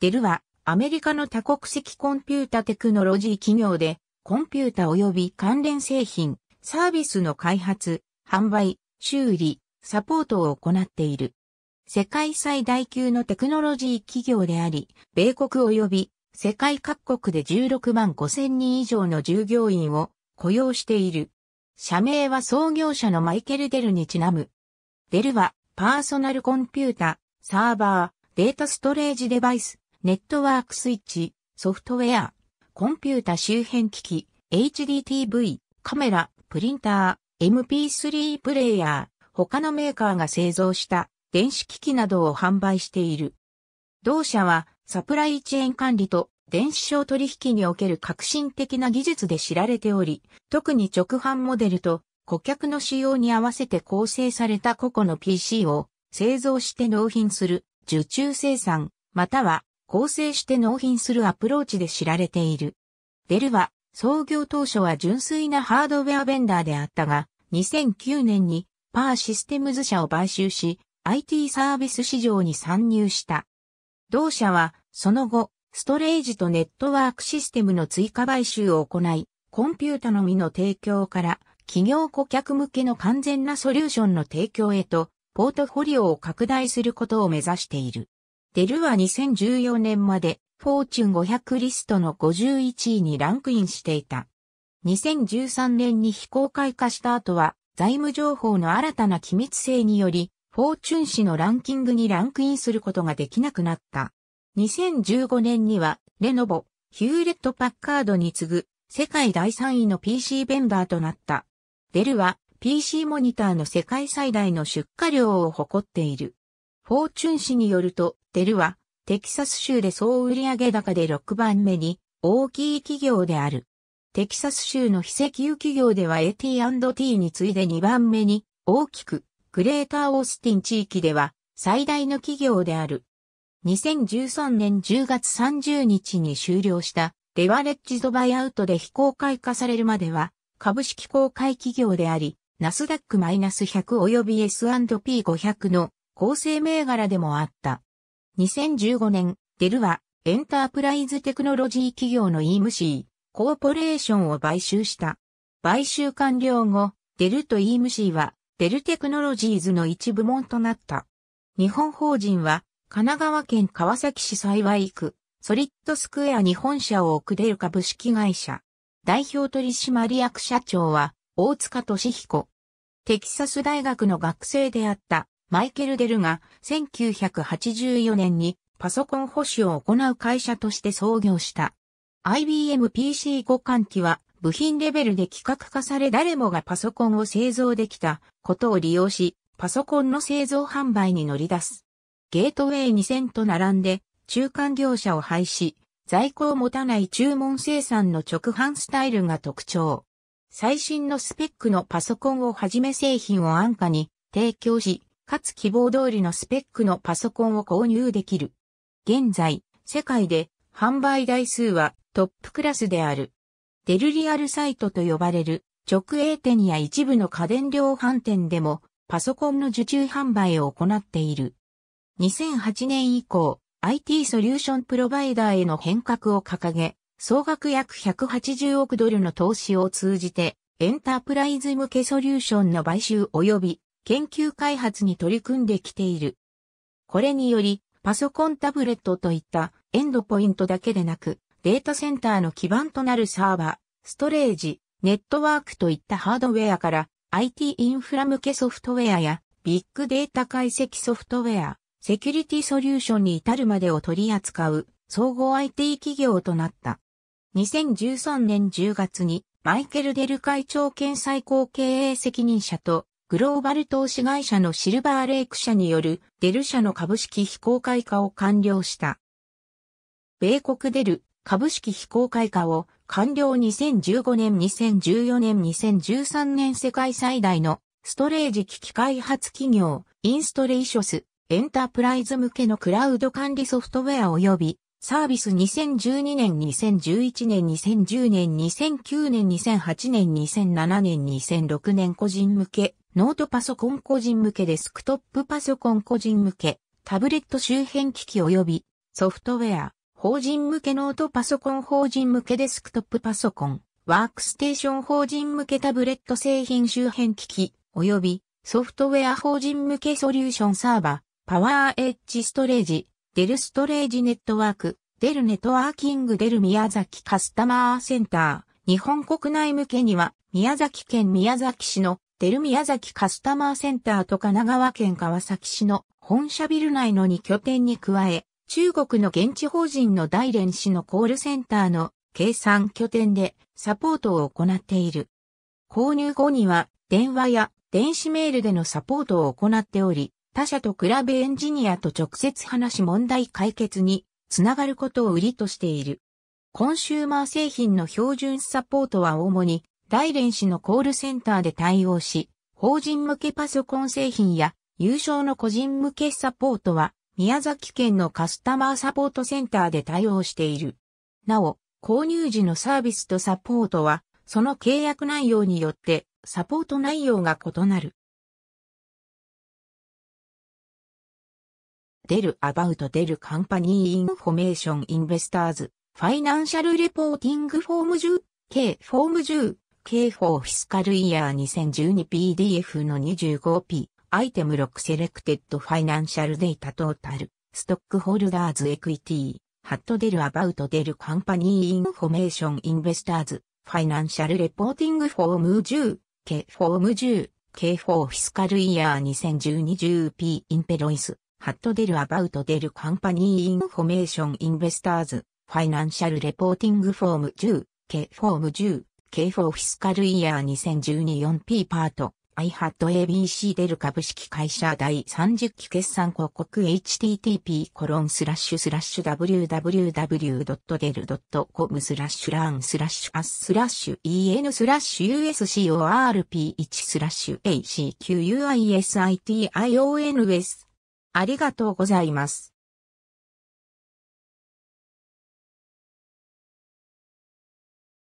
デルは、アメリカの多国籍コンピュータテクノロジー企業で、コンピュータ及び関連製品、サービスの開発、販売、修理、サポートを行っている。世界最大級のテクノロジー企業であり、米国及び世界各国で16万5千人以上の従業員を雇用している。社名は創業者のマイケル・デルにちなむ。デルはパーソナルコンピュータ、サーバー、データストレージデバイス、ネットワークスイッチ、ソフトウェア、コンピュータ周辺機器、HDTV、カメラ、プリンター、MP3 プレイヤー、他のメーカーが製造した電子機器などを販売している。同社はサプライチェーン管理と電子商取引における革新的な技術で知られており、特に直販モデルと顧客の使用に合わせて構成された個々の PC を製造して納品する受注生産、または構成して納品するアプローチで知られている。デルは創業当初は純粋なハードウェアベンダーであったが、2009年にパーシステムズ社を買収し、IT サービス市場に参入した。同社は、その後、ストレージとネットワークシステムの追加買収を行い、コンピュータのみの提供から、企業顧客向けの完全なソリューションの提供へと、ポートフォリオを拡大することを目指している。デルは2014年までフォーチュン500リストの51位にランクインしていた。2013年に非公開化した後は財務情報の新たな機密性によりフォーチュン氏のランキングにランクインすることができなくなった。2015年にはレノボ、ヒューレット・パッカードに次ぐ世界第3位の PC ベンダーとなった。デルは PC モニターの世界最大の出荷量を誇っている。フォーチュン氏によると、デルは、テキサス州で総売上高で6番目に大きい企業である。テキサス州の非石油企業では AT&T に次いで2番目に大きく、グレーターオースティン地域では最大の企業である。2013年10月30日に終了したレバレッジドバイアウトで非公開化されるまでは株式公開企業であり、ナスダック -100 及び S&P500 の構成銘柄でもあった。2015年、デルはエンタープライズテクノロジー企業の EMC、コーポレーションを買収した。買収完了後、デルと EMC はデルテクノロジーズの一部門となった。日本法人は神奈川県川崎市幸区、ソリッドスクエアに本社を送れる株式会社。代表取締役社長は大塚俊彦。テキサス大学の学生であったマイケル・デルが1984年にパソコン保守を行う会社として創業した。IBM PC 互換機は部品レベルで規格化され誰もがパソコンを製造できたことを利用し、パソコンの製造販売に乗り出す。ゲートウェイ2000と並んで中間業者を廃止、在庫を持たない注文生産の直販スタイルが特徴。最新のスペックのパソコンをはじめ製品を安価に提供し、かつ希望通りのスペックのパソコンを購入できる。現在、世界で販売台数はトップクラスである。デルリアルサイトと呼ばれる直営店や一部の家電量販店でもパソコンの受注販売を行っている。2008年以降、IT ソリューションプロバイダーへの変革を掲げ、総額約180億ドルの投資を通じて、エンタープライズ向けソリューションの買収及び研究開発に取り組んできている。これにより、パソコンタブレットといったエンドポイントだけでなく、データセンターの基盤となるサーバー、ストレージ、ネットワークといったハードウェアから IT インフラ向けソフトウェアやビッグデータ解析ソフトウェア、セキュリティソリューションに至るまでを取り扱う総合 IT 企業となった。2013年10月にマイケル・デル会長兼最高経営責任者とグローバル投資会社のシルバーレイク社によるデル社の株式非公開化を完了した。米国デル株式非公開化を完了2015年2014年2013年世界最大のストレージ機器開発企業インストレイショスエンタープライズ向けのクラウド管理ソフトウェア及びサービス2012年、2011年、2010年、2009年、2008年、2007年、2006年個人向けノートパソコン個人向けデスクトップパソコン個人向け、タブレット周辺機器及びソフトウェア、法人向けノートパソコン法人向けデスクトップパソコン、ワークステーション法人向けタブレット製品周辺機器及びソフトウェア法人向けソリューションサーバー、パワーエッジストレージ、デルストレージネットワーク、デルネットワーキングデル宮崎カスタマーセンター、日本国内向けには宮崎県宮崎市のテル宮崎カスタマーセンターと神奈川県川崎市の本社ビル内の2拠点に加え、中国の現地法人の大連市のコールセンターの計算拠点でサポートを行っている。購入後には電話や電子メールでのサポートを行っており、他社と比べエンジニアと直接話し問題解決につながることを売りとしている。コンシューマー製品の標準サポートは主に大連市のコールセンターで対応し、法人向けパソコン製品や優勝の個人向けサポートは宮崎県のカスタマーサポートセンターで対応している。なお、購入時のサービスとサポートは、その契約内容によってサポート内容が異なる。デル・アバウトデル・カンパニーインフォメーションインベスターズファイナンシャルレポーティングフォーム10、K・ フォーム10、刑法フィスカルイヤー 2012PDF の 25P、アイテム6セレクテッドファイナンシャルデータトータル、ストックホルダーズエクイティ、ハットデルアバウトデルカンパニーインフォメーションインベスターズ、ファイナンシャルレポーティングフォーム10、K フォーム10、K フォーフィスカルイヤー 2012P インペロイス、ハットデルアバウトデルカンパニーインフォメーションインベスターズ、ファイナンシャルレポーティングフォーム10、K フォーム10、K4 フィスカルイヤー 2012-4P パート i h a t a b c デル株式会社第30期決算広告 http コロンスラッシュスラッシュ www.del.com スラッシュランスラッシュアススラッシュ en スラッシュ uscorp1 スラッシュ a c q u i s i t i o n s ありがとうございます。